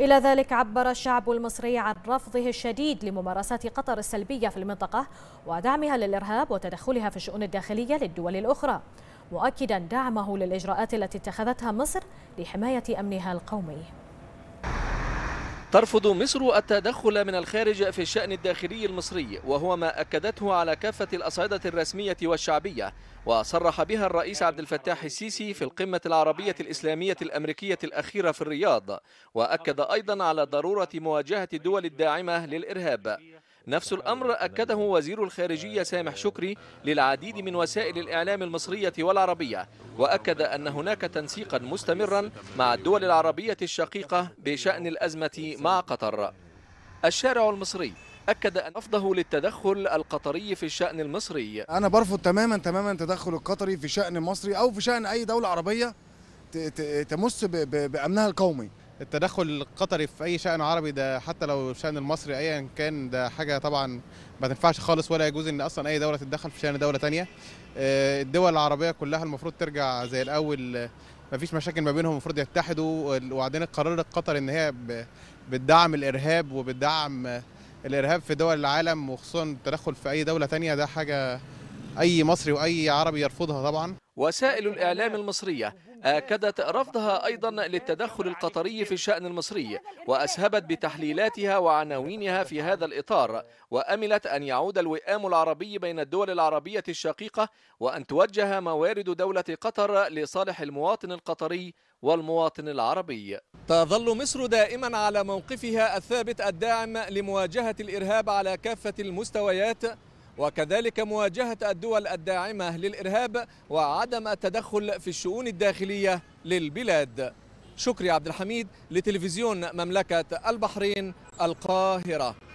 إلى ذلك عبر الشعب المصري عن رفضه الشديد لممارسات قطر السلبية في المنطقة ودعمها للإرهاب وتدخلها في الشؤون الداخلية للدول الأخرى مؤكدا دعمه للإجراءات التي اتخذتها مصر لحماية أمنها القومي ترفض مصر التدخل من الخارج في الشأن الداخلي المصري وهو ما أكدته على كافة الأصعدة الرسمية والشعبية وصرح بها الرئيس عبد الفتاح السيسي في القمة العربية الإسلامية الأمريكية الأخيرة في الرياض وأكد أيضا على ضرورة مواجهة الدول الداعمة للإرهاب نفس الأمر أكده وزير الخارجية سامح شكري للعديد من وسائل الإعلام المصرية والعربية وأكد أن هناك تنسيقا مستمرا مع الدول العربية الشقيقة بشأن الأزمة مع قطر الشارع المصري أكد أن رفضه للتدخل القطري في الشأن المصري أنا برفض تماما تماما التدخل القطري في شأن مصري أو في شأن أي دولة عربية تمس بأمنها القومي التدخل القطري في اي شان عربي ده حتى لو الشان المصري ايا كان ده حاجه طبعا ما تنفعش خالص ولا يجوز ان اصلا اي دوله تتدخل في شان دوله تانية آه، الدول العربيه كلها المفروض ترجع زي الاول ما فيش مشاكل ما بينهم المفروض يتحدوا وبعدين قرار القطري ان هي بتدعم الارهاب وبتدعم الارهاب في دول العالم وخصوصا التدخل في اي دوله تانية ده حاجه اي مصري واي عربي يرفضها طبعا وسائل الاعلام المصريه أكدت رفضها أيضا للتدخل القطري في الشأن المصري وأسهبت بتحليلاتها وعناوينها في هذا الإطار وأملت أن يعود الوئام العربي بين الدول العربية الشقيقة وأن توجه موارد دولة قطر لصالح المواطن القطري والمواطن العربي تظل مصر دائما على موقفها الثابت الداعم لمواجهة الإرهاب على كافة المستويات وكذلك مواجهة الدول الداعمة للإرهاب وعدم التدخل في الشؤون الداخلية للبلاد شكري عبد الحميد لتلفزيون مملكة البحرين القاهرة